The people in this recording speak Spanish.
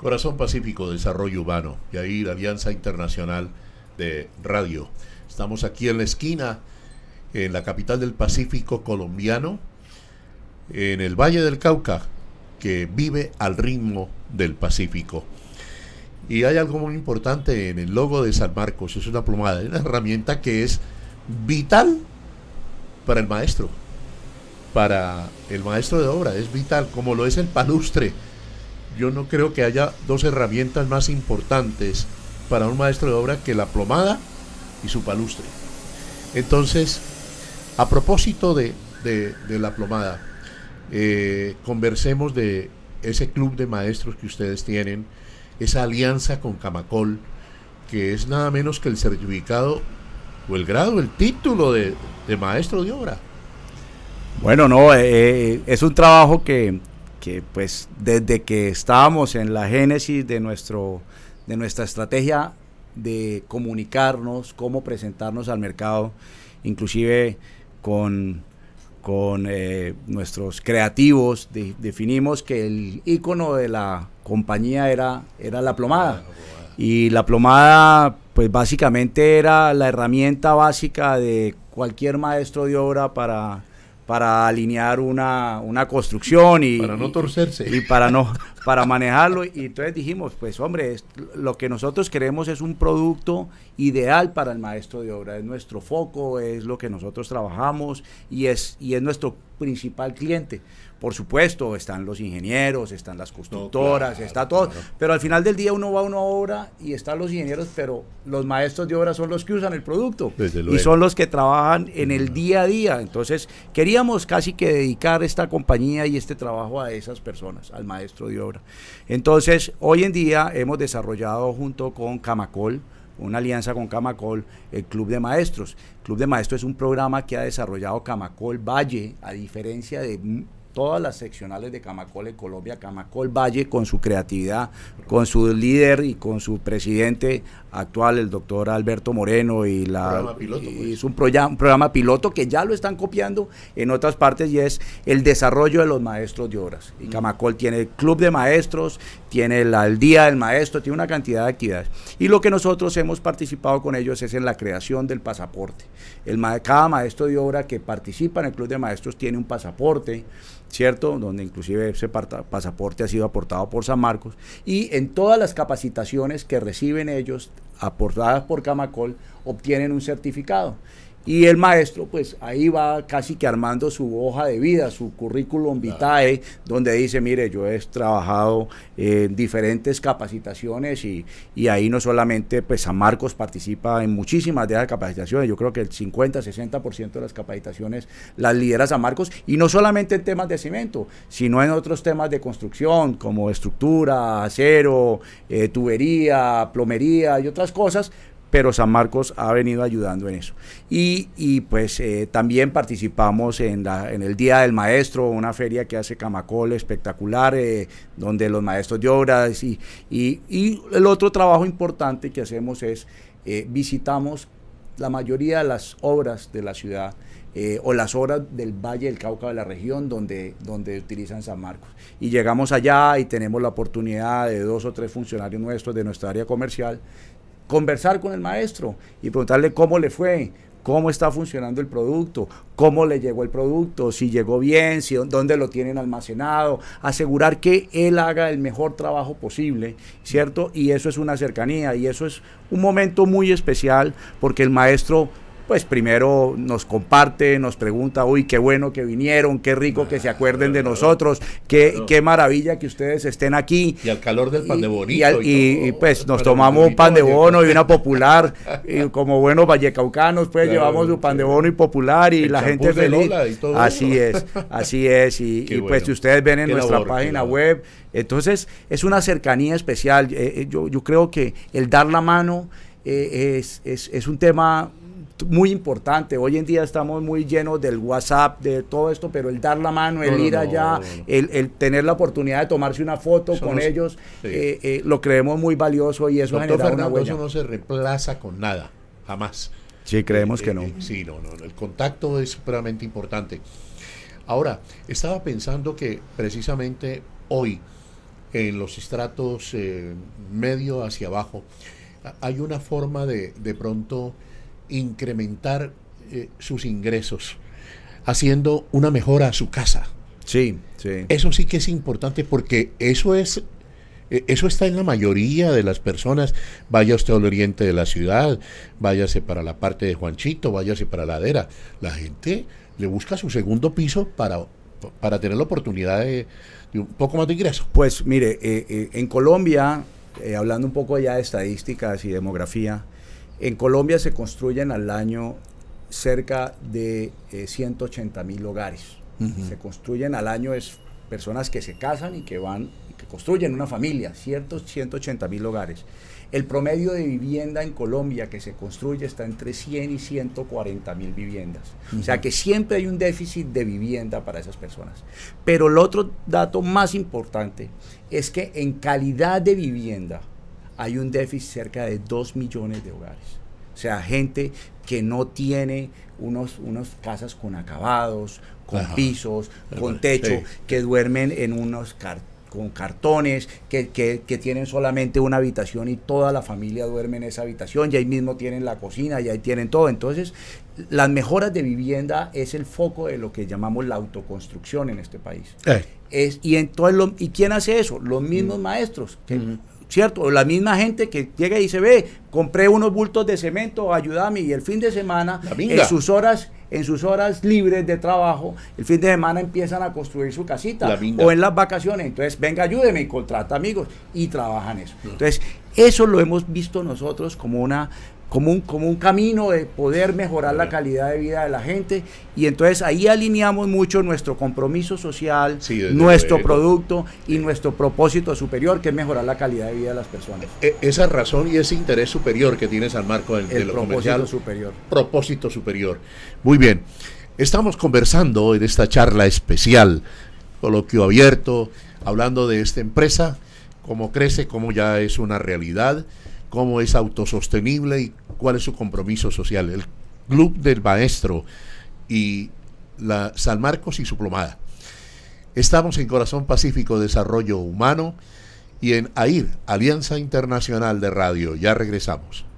Corazón Pacífico, Desarrollo Humano, y ahí la Alianza Internacional de Radio. Estamos aquí en la esquina, en la capital del Pacífico colombiano, en el Valle del Cauca, que vive al ritmo del Pacífico. Y hay algo muy importante en el logo de San Marcos, es una plumada, es una herramienta que es vital para el maestro, para el maestro de obra, es vital, como lo es el palustre yo no creo que haya dos herramientas más importantes para un maestro de obra que la plomada y su palustre. Entonces, a propósito de, la plomada, eh, conversemos de ese club de maestros que ustedes tienen, esa alianza con Camacol, que es nada menos que el certificado o el grado, el título de, maestro de obra. Bueno, no, eh, eh, es un trabajo que que pues desde que estábamos en la génesis de, nuestro, de nuestra estrategia de comunicarnos, cómo presentarnos al mercado, inclusive con, con eh, nuestros creativos, definimos que el icono de la compañía era, era la plomada. Y la plomada, pues básicamente era la herramienta básica de cualquier maestro de obra para para alinear una, construcción y para no torcerse y, para no para manejarlo y entonces dijimos pues hombre lo que nosotros queremos es un producto ideal para el maestro de obra es nuestro foco es lo que nosotros trabajamos y es y es nuestro principal cliente por supuesto, están los ingenieros, están las constructoras, está todo. Pero al final del día uno va a una obra y están los ingenieros, pero los maestros de obra son los que usan el producto y son los que trabajan en el día a día. Entonces, queríamos casi que dedicar esta compañía y este trabajo a esas personas, al maestro de obra. Entonces, hoy en día hemos desarrollado junto con Camacol, una alianza con Camacol, el Club de Maestros. El Club de Maestros es un programa que ha desarrollado Camacol Valle, a diferencia de todas las seccionales de Camacol en Colombia, Camacol Valle con su creatividad, con su líder y con su presidente actual, el doctor Alberto Moreno, y la pues. es un, programa piloto que ya lo están copiando en otras partes y es el desarrollo de los maestros de obras. Y mm. Camacol tiene el club de maestros, tiene el día del maestro, tiene una cantidad de actividades. Y lo que nosotros hemos participado con ellos es en la creación del pasaporte. El, cada maestro de obra que participa en el club de maestros tiene un pasaporte ¿cierto? Donde inclusive ese pasaporte ha sido aportado por San Marcos. Y en todas las capacitaciones que reciben ellos, aportadas por Camacol, obtienen un certificado. Y el maestro, pues ahí va casi que armando su hoja de vida, su currículum vitae, donde dice, mire, yo he trabajado en diferentes capacitaciones y, ahí no solamente, pues San Marcos participa en muchísimas de esas capacitaciones, yo creo que el 50, 60% de las capacitaciones las lidera San Marcos, y no solamente en temas de cemento, sino en otros temas de construcción, como estructura, acero, eh, tubería, plomería y otras cosas, pero San Marcos ha venido ayudando en eso. Y, pues eh, también participamos en, el Día del Maestro, una feria que hace Camacol espectacular, eh, donde los maestros de obras y, el otro trabajo importante que hacemos es eh, visitamos la mayoría de las obras de la ciudad o las obras del Valle del Cauca de la región donde, donde utilizan San Marcos. Y llegamos allá y tenemos la oportunidad de dos o tres funcionarios nuestros de nuestra área comercial conversar con el maestro y preguntarle cómo le fue, cómo está funcionando el producto, cómo le llegó el producto, si llegó bien, si dónde lo tienen almacenado, asegurar que él haga el mejor trabajo posible, ¿cierto? Y eso es una cercanía y eso es un momento muy especial porque el maestro pues primero nos comparte, nos pregunta, uy, qué bueno que vinieron, qué rico que se acuerden de nosotros, qué, qué maravilla que ustedes estén aquí. Y al calor del pan de bonito. Y, pues nos tomamos un pan de bono y una popular, y como buenos vallecaucanos, pues llevamos un pan de bono y popular y la gente feliz. así es, así es, y, pues ustedes ven en nuestra página web, entonces es una cercanía especial. Eh, eh, yo, yo creo que el dar la mano eh, es, es un tema muy importante. Hoy en día estamos muy llenos del WhatsApp, de todo esto, pero el dar la mano, el ir allá, el, tener la oportunidad de tomarse una foto con ellos, eh, eh, lo creemos muy valioso y eso genera Eso no se reemplaza con nada, jamás. Sí, creemos que eh, no. sí, no, no, el contacto es supremamente importante. Ahora, estaba pensando que precisamente hoy, en los estratos medio hacia abajo, hay una forma de, de pronto incrementar eh, sus ingresos, haciendo una mejora a su casa. Sí, Eso sí que es importante porque eso es eh, eso está en la mayoría de las personas. Vaya usted al oriente de la ciudad, váyase para la parte de Juanchito, váyase para la ladera. La gente le busca su segundo piso para, para tener la oportunidad de, un poco más de ingreso. Pues mire, eh, en Colombia, hablando un poco ya de estadísticas y demografía, en Colombia se construyen al año cerca de 180 eh, mil hogares. Se construyen al año es personas que se casan y que van, que construyen una familia, ciertos 180 mil hogares. El promedio de vivienda en Colombia que se construye está entre 100 y 140 mil viviendas. O sea que siempre hay un déficit de vivienda para esas personas. Pero el otro dato más importante es que en calidad de vivienda, hay un déficit cerca de 2 millones de hogares. O sea, gente que no tiene unos, unos casas con acabados, con pisos, con techo, que duermen en unos con cartones, que, tienen solamente una habitación y toda la familia duerme en esa habitación, y ahí mismo tienen la cocina, y ahí tienen todo. Entonces, las mejoras de vivienda es el foco de lo que llamamos la autoconstrucción en este país. Es, y, ¿Y quién hace eso? Los mismos mm. maestros, que mm. ¿cierto? O la misma gente que llega y dice, ve, compré unos bultos de cemento, ayúdame, y el fin de semana, en sus horas en sus horas libres de trabajo, el fin de semana empiezan a construir su casita o en las vacaciones. Entonces, venga, ayúdeme y contrata amigos y trabajan eso. Mm. Entonces, eso lo hemos visto nosotros como una como un, como un camino de poder mejorar la calidad de vida de la gente. Y entonces ahí alineamos mucho nuestro compromiso social, nuestro producto y nuestro propósito superior, que es mejorar la calidad de vida de las personas. E, esa razón y ese interés superior que tienes al marco del, El propósito superior. Propósito superior. Muy bien. Estamos conversando en esta charla especial, coloquio abierto, hablando de esta empresa, cómo crece, cómo ya es una realidad cómo es autosostenible y cuál es su compromiso social. El Club del Maestro y la San Marcos y su plomada. Estamos en Corazón Pacífico Desarrollo Humano y en AIR, Alianza Internacional de Radio. Ya regresamos.